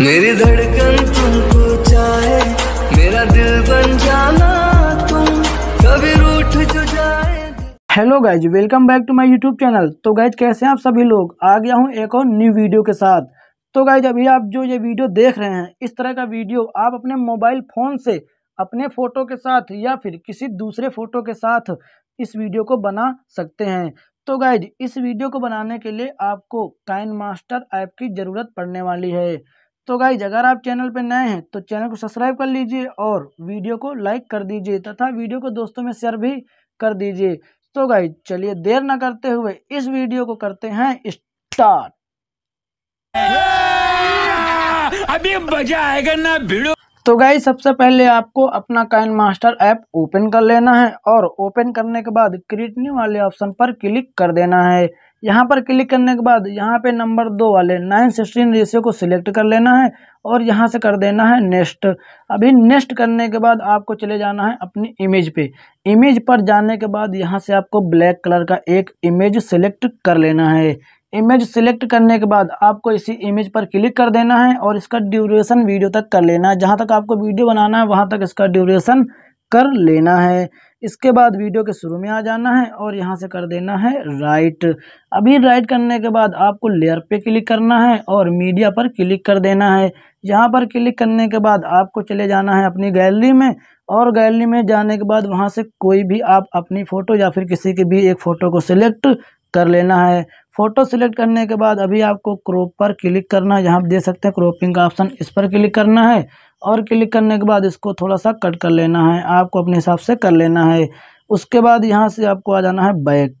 मेरी धड़कन तुमको चाहे मेरा दिल बन जाना तुम कभी रूठ जो जाए hello guys welcome back to my YouTube channel तो गाइज कैसे हैं आप सभी लोग आ गया हूँ एक और न्यू वीडियो के साथ तो गाइज अभी आप जो ये वीडियो देख रहे हैं इस तरह का वीडियो आप अपने मोबाइल फ़ोन से अपने फ़ोटो के साथ या फिर किसी दूसरे फ़ोटो के साथ इस वीडियो को बना सकते हैं तो गाइज इस वीडियो को बनाने के लिए आपको काइन मास्टर ऐप की ज़रूरत पड़ने वाली है तो गाइज अगर आप चैनल पर नए हैं तो चैनल को सब्सक्राइब कर लीजिए और वीडियो को लाइक कर दीजिए तथा वीडियो को दोस्तों में शेयर भी कर दीजिए तो गाइज चलिए देर ना करते हुए इस वीडियो को करते हैं स्टार्ट अभी मजा आएगा ना वीडियो तो गाई सबसे पहले आपको अपना काइन मास्टर ऐप ओपन कर लेना है और ओपन करने के बाद क्रिएट न्यू वाले ऑप्शन पर क्लिक कर देना है यहाँ पर क्लिक करने के बाद यहाँ पे नंबर दो वाले नाइन सिक्सटीन रेशियो को सिलेक्ट कर लेना है और यहाँ से कर देना है नेक्स्ट अभी नेक्स्ट करने के बाद आपको चले जाना है अपनी इमेज पे इमेज पर जाने के बाद यहाँ से आपको ब्लैक कलर का एक इमेज सेलेक्ट कर लेना है इमेज सिलेक्ट करने के बाद आपको इसी इमेज पर क्लिक कर देना है और इसका ड्यूरेशन वीडियो तक कर लेना है जहाँ तक आपको वीडियो बनाना है वहाँ तक इसका ड्यूरेशन कर लेना है इसके बाद वीडियो के शुरू में आ जाना है और यहाँ से कर देना है राइट अभी राइट करने के बाद आपको लेयर पे क्लिक करना है और मीडिया पर क्लिक कर देना है यहाँ पर क्लिक करने के बाद आपको चले जाना है अपनी गैलरी में और गैलरी में जाने के बाद वहाँ से कोई भी आप अपनी फ़ोटो या फिर किसी की भी एक फ़ोटो को सिलेक्ट कर लेना है फ़ोटो सिलेक्ट करने के बाद अभी आपको क्रोप पर क्लिक करना है यहाँ देख सकते हैं क्रोपिंग का ऑप्शन इस पर क्लिक करना है और क्लिक करने के बाद इसको थोड़ा सा कट कर लेना है आपको अपने हिसाब से कर लेना है उसके बाद यहाँ से आपको आ जाना है बैक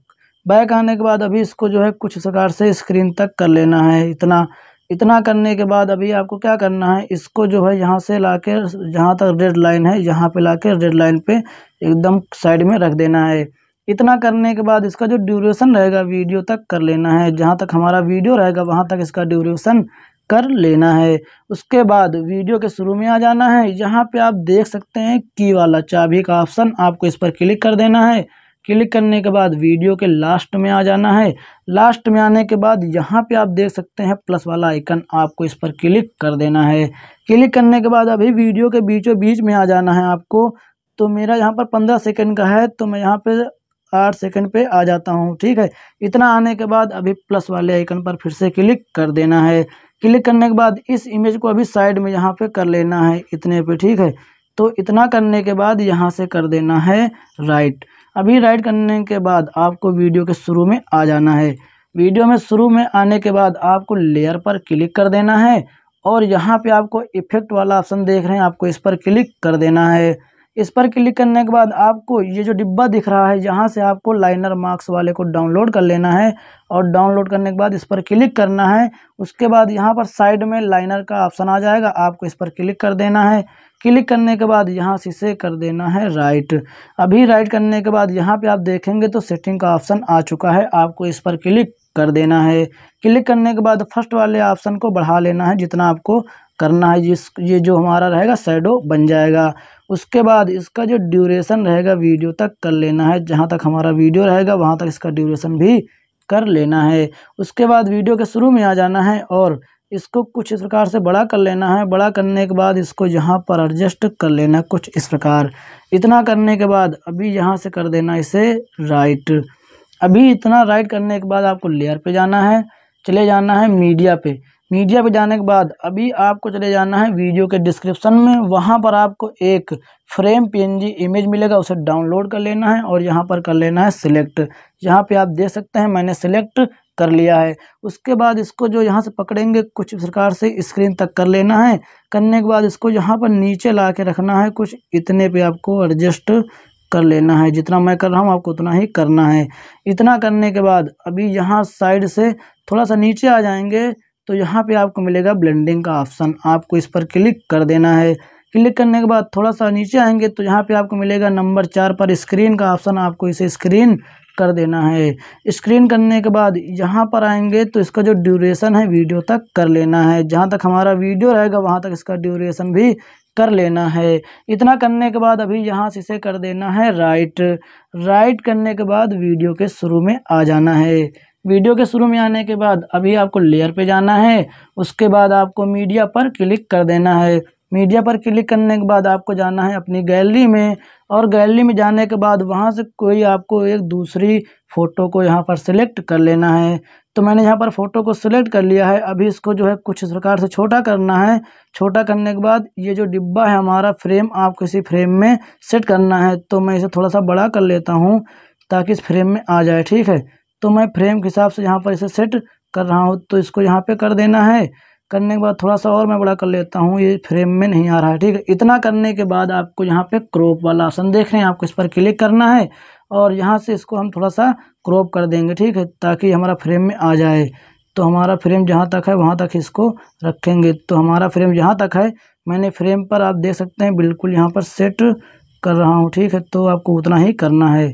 बैक आने के बाद अभी इसको जो है कुछ प्रकार से स्क्रीन तक कर लेना है इतना इतना करने के बाद अभी आपको क्या करना है इसको जो है यहाँ से ला कर जहाँ तक रेड लाइन है यहाँ पर ला के रेड लाइन पर एकदम साइड में रख देना है इतना करने के बाद इसका जो ड्यूरेशन रहेगा वीडियो तक कर लेना है जहाँ तक हमारा वीडियो रहेगा वहाँ तक इसका ड्यूरेशन कर लेना है उसके बाद वीडियो के शुरू में आ जाना है यहाँ पे आप देख सकते हैं की वाला चाबी का ऑप्शन आपको इस पर क्लिक कर देना है क्लिक करने के बाद वीडियो के लास्ट में आ जाना है लास्ट में आने के बाद यहाँ पे आप देख सकते हैं प्लस वाला आइकन आपको इस पर क्लिक कर देना है क्लिक करने के बाद अभी वीडियो के बीचों बीच में आ जाना है आपको तो मेरा यहाँ पर पंद्रह सेकेंड का है तो मैं यहाँ पर आठ सेकंड पे आ जाता हूँ ठीक है इतना आने के बाद अभी प्लस वाले आइकन पर फिर से क्लिक कर देना है क्लिक करने के बाद इस इमेज को अभी साइड में यहाँ पे कर लेना है इतने पे ठीक है तो इतना करने के बाद यहाँ से कर देना है राइट अभी राइट करने के बाद आपको वीडियो के शुरू में आ जाना है वीडियो में शुरू में आने के बाद आपको लेयर पर क्लिक कर देना है और यहाँ पे आपको इफेक्ट वाला ऑप्शन देख रहे हैं आपको इस पर क्लिक कर देना है इस पर क्लिक करने के बाद आपको ये जो डिब्बा दिख रहा है यहाँ से आपको लाइनर मार्क्स वाले को डाउनलोड कर लेना है और डाउनलोड करने के बाद इस पर क्लिक करना है उसके बाद यहाँ पर साइड में लाइनर का ऑप्शन आ जाएगा आपको इस पर क्लिक कर देना है क्लिक करने के बाद यहाँ से इसे कर देना है राइट अभी राइट करने के बाद यहाँ पर आप देखेंगे तो सेटिंग का ऑप्शन आ चुका है आपको इस पर क्लिक कर देना है क्लिक करने के बाद फर्स्ट वाले ऑप्शन को बढ़ा लेना है जितना आपको करना है जिस ये जो हमारा रहेगा शेडो बन जाएगा उसके बाद इसका जो ड्यूरेशन रहेगा वीडियो तक कर लेना है जहाँ तक हमारा वीडियो रहेगा वहाँ तक इसका ड्यूरेशन भी कर लेना है उसके बाद वीडियो के शुरू में आ जाना है और इसको कुछ इस प्रकार से बड़ा कर लेना है बड़ा करने के बाद इसको यहाँ पर एडजस्ट कर लेना कुछ इस प्रकार इतना करने के बाद अभी यहाँ से कर देना इसे राइट अभी इतना राइट करने के बाद आपको लेयर पे जाना है चले जाना है मीडिया पे मीडिया पे जाने के बाद अभी आपको चले जाना है वीडियो के डिस्क्रिप्शन में वहाँ पर आपको एक फ्रेम पीएनजी इमेज मिलेगा उसे डाउनलोड कर लेना है और यहाँ पर कर लेना है सिलेक्ट यहाँ पे आप देख सकते हैं मैंने सिलेक्ट कर लिया है उसके बाद इसको जो यहाँ से पकड़ेंगे कुछ प्रकार से स्क्रीन तक कर लेना है करने के बाद इसको यहाँ पर नीचे ला के रखना है कुछ इतने पर आपको एडजस्ट कर लेना है जितना मैं कर रहा हूँ आपको उतना ही करना है इतना करने के बाद अभी यहाँ साइड से थोड़ा सा नीचे आ जाएंगे तो यहाँ पे आपको मिलेगा ब्लेंडिंग का ऑप्शन आपको इस पर क्लिक कर देना है क्लिक करने के बाद थोड़ा सा नीचे आएंगे तो यहाँ पे आपको मिलेगा नंबर चार पर स्क्रीन का ऑप्शन आपको इसे स्क्रीन कर देना है स्क्रीन करने के बाद यहाँ पर आएंगे तो इसका जो ड्यूरेशन है वीडियो तक कर लेना है जहाँ तक हमारा वीडियो रहेगा वहाँ तक इसका ड्यूरेशन भी कर लेना है इतना करने के बाद अभी यहाँ से इसे कर देना है राइट राइट करने के बाद वीडियो के शुरू में आ जाना है वीडियो के शुरू में आने के बाद अभी आपको लेयर पे जाना है उसके बाद आपको मीडिया पर क्लिक कर देना है मीडिया पर क्लिक करने के बाद आपको जाना है अपनी गैलरी में और गैलरी में जाने के बाद वहाँ से कोई आपको एक दूसरी फ़ोटो को यहाँ पर सिलेक्ट कर लेना है तो मैंने यहाँ पर फ़ोटो को सिलेक्ट कर लिया है अभी इसको जो है कुछ इस प्रकार से छोटा करना है छोटा करने के बाद ये जो डिब्बा है हमारा फ्रेम आपको किसी फ्रेम में सेट करना है तो मैं इसे थोड़ा सा बड़ा कर लेता हूँ ताकि इस फ्रेम में आ जाए ठीक है तो मैं फ्रेम के हिसाब से यहाँ पर इसे सेट कर रहा हूँ तो इसको यहाँ पे कर देना है करने के बाद थोड़ा सा और मैं बड़ा कर लेता हूँ ये फ्रेम में नहीं आ रहा है ठीक है इतना करने के बाद आपको यहाँ पे क्रॉप वाला ऑप्शन देख रहे हैं आपको इस पर क्लिक करना है और यहाँ से इसको हम थोड़ा सा क्रॉप कर देंगे ठीक है ताकि हमारा फ्रेम में आ जाए तो हमारा फ्रेम जहाँ तक है वहाँ तक इसको रखेंगे तो हमारा फ्रेम जहाँ तक है मैंने फ्रेम पर आप देख सकते हैं बिल्कुल यहाँ पर सेट कर रहा हूँ ठीक है तो आपको उतना ही करना है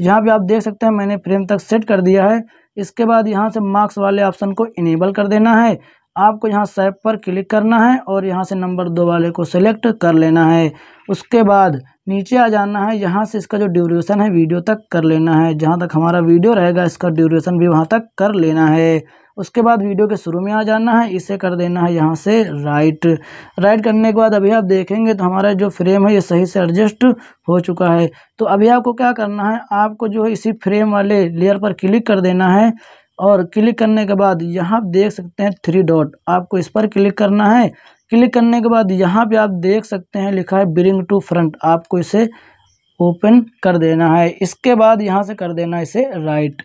यहाँ पे आप देख सकते हैं मैंने फ्रेम तक सेट कर दिया है इसके बाद यहाँ से मार्क्स वाले ऑप्शन को इनेबल कर देना है आपको यहाँ सेप पर क्लिक करना है और यहाँ से नंबर दो वाले को सिलेक्ट कर लेना है उसके बाद नीचे आ जाना है यहाँ से इसका जो ड्यूरेशन है वीडियो तक कर लेना है जहाँ तक हमारा वीडियो रहेगा इसका ड्यूरेशन भी वहाँ तक कर लेना है उसके बाद वीडियो के शुरू में आ जाना है इसे कर देना है यहाँ से राइट राइट करने के बाद अभी आप देखेंगे तो हमारा जो फ्रेम है ये सही से एडजस्ट हो चुका है तो अभी आपको क्या करना है आपको जो है इसी फ्रेम वाले लेयर पर क्लिक कर देना है और क्लिक करने के बाद यहाँ आप देख सकते हैं थ्री डॉट आपको इस पर क्लिक करना है क्लिक करने के बाद यहाँ पे आप देख सकते हैं लिखा है ब्रिंग टू फ्रंट आपको इसे ओपन कर देना है इसके बाद यहाँ से कर देना इसे राइट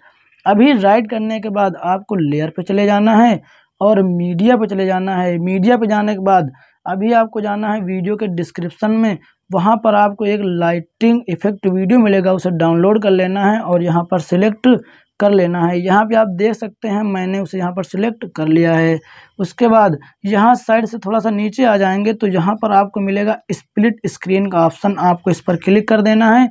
अभी राइट करने के बाद आपको लेयर पे चले जाना है और मीडिया पे चले जाना है मीडिया पे जाने के बाद अभी आपको जाना है वीडियो के डिस्क्रिप्शन में वहाँ पर आपको एक लाइटिंग इफेक्ट वीडियो मिलेगा उसे डाउनलोड कर लेना है और यहाँ पर सिलेक्ट कर लेना है यहाँ पे आप देख सकते हैं मैंने उसे यहाँ पर सिलेक्ट कर लिया है उसके बाद यहाँ साइड से थोड़ा सा नीचे आ जाएंगे तो यहाँ पर आपको मिलेगा स्प्लिट स्क्रीन का ऑप्शन आपको इस पर क्लिक कर देना है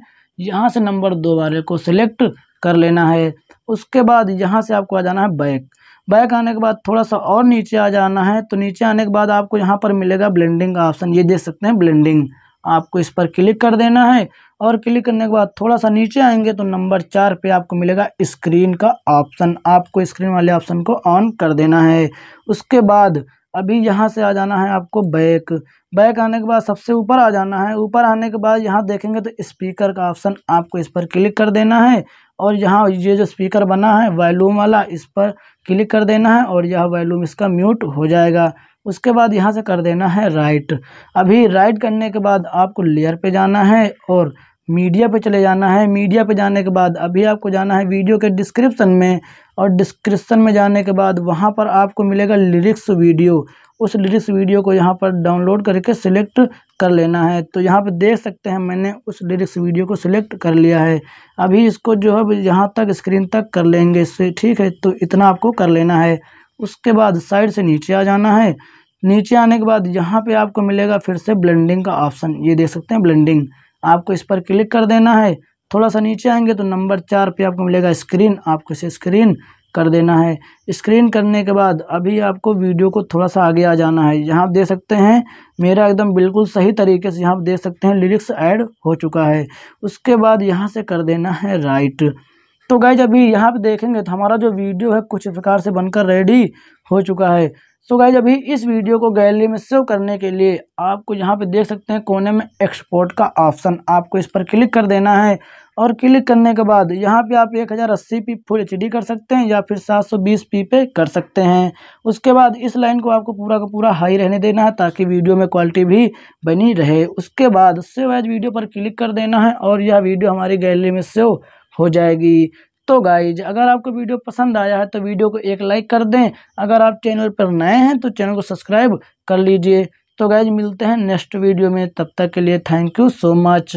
यहाँ से नंबर दो वाले को सिलेक्ट कर लेना है उसके बाद यहाँ से आपको आ जाना है बैक बैक आने के बाद थोड़ा सा और नीचे आ जाना है तो नीचे आने के बाद आपको यहाँ पर मिलेगा ब्लेंडिंग का ऑप्शन ये देख सकते हैं ब्लेंडिंग आपको इस पर क्लिक कर देना है और क्लिक करने के बाद थोड़ा सा नीचे आएंगे तो नंबर चार पे आपको मिलेगा स्क्रीन का ऑप्शन आपको स्क्रीन वाले ऑप्शन को ऑन कर देना है उसके बाद अभी यहाँ से आ जाना है आपको बैक बैक आने के बाद सबसे ऊपर आ जाना है ऊपर आने के बाद यहाँ देखेंगे तो स्पीकर का ऑप्शन आपको इस पर क्लिक कर देना है और यहाँ ये जो स्पीकर बना है वॉल्यूम वाला इस पर क्लिक कर देना है और यह वॉल्यूम इसका म्यूट हो जाएगा उसके बाद यहाँ से कर देना है राइट अभी राइट करने के बाद आपको लेयर पे जाना है और मीडिया पे चले जाना है मीडिया पे जाने के बाद अभी आपको जाना है वीडियो के डिस्क्रिप्शन में और डिस्क्रिप्शन में जाने के बाद वहाँ पर आपको मिलेगा लिरिक्स वीडियो उस लिरिक्स वीडियो को यहाँ पर डाउनलोड करके सिलेक्ट कर लेना है तो यहाँ पर देख सकते हैं मैंने उस लिरिक्स वीडियो को सिलेक्ट कर लिया है अभी इसको जो है यहाँ तक स्क्रीन तक कर लेंगे इससे ठीक है तो इतना आपको कर लेना है उसके बाद साइड से नीचे आ जाना है नीचे आने के बाद यहाँ पे आपको मिलेगा फिर से ब्लेंडिंग का ऑप्शन ये देख सकते हैं ब्लेंडिंग आपको इस पर क्लिक कर देना है थोड़ा सा नीचे आएंगे तो नंबर चार पे आपको मिलेगा स्क्रीन आपको इसे स्क्रीन कर देना है स्क्रीन करने के बाद अभी आपको वीडियो को थोड़ा सा आगे आ जाना है यहाँ आप देख सकते हैं मेरा एकदम बिल्कुल सही तरीके से यहाँ आप देख सकते हैं लिरिक्स ऐड हो चुका है उसके बाद यहाँ से कर देना है राइट तो गाइज अभी यहाँ पे देखेंगे तो हमारा जो वीडियो है कुछ प्रकार से बनकर रेडी हो चुका है सो गाइज अभी इस वीडियो को गैलरी में सेव करने के लिए आपको यहाँ पे देख सकते हैं कोने में एक्सपोर्ट का ऑप्शन आपको इस पर क्लिक कर देना है और क्लिक करने के बाद यहाँ पे आप एक हज़ार अस्सी पी फुल एच कर सकते हैं या फिर सात सौ बीस पी पे कर सकते हैं उसके बाद इस लाइन को आपको पूरा का पूरा हाई रहने देना है ताकि वीडियो में क्वालिटी भी बनी रहे उसके बाद सेव एज वीडियो पर क्लिक कर देना है और यह वीडियो हमारी गैलरी में सेव हो जाएगी तो गाइज अगर आपको वीडियो पसंद आया है तो वीडियो को एक लाइक कर दें अगर आप चैनल पर नए हैं तो चैनल को सब्सक्राइब कर लीजिए तो गाइज मिलते हैं नेक्स्ट वीडियो में तब तक के लिए थैंक यू सो मच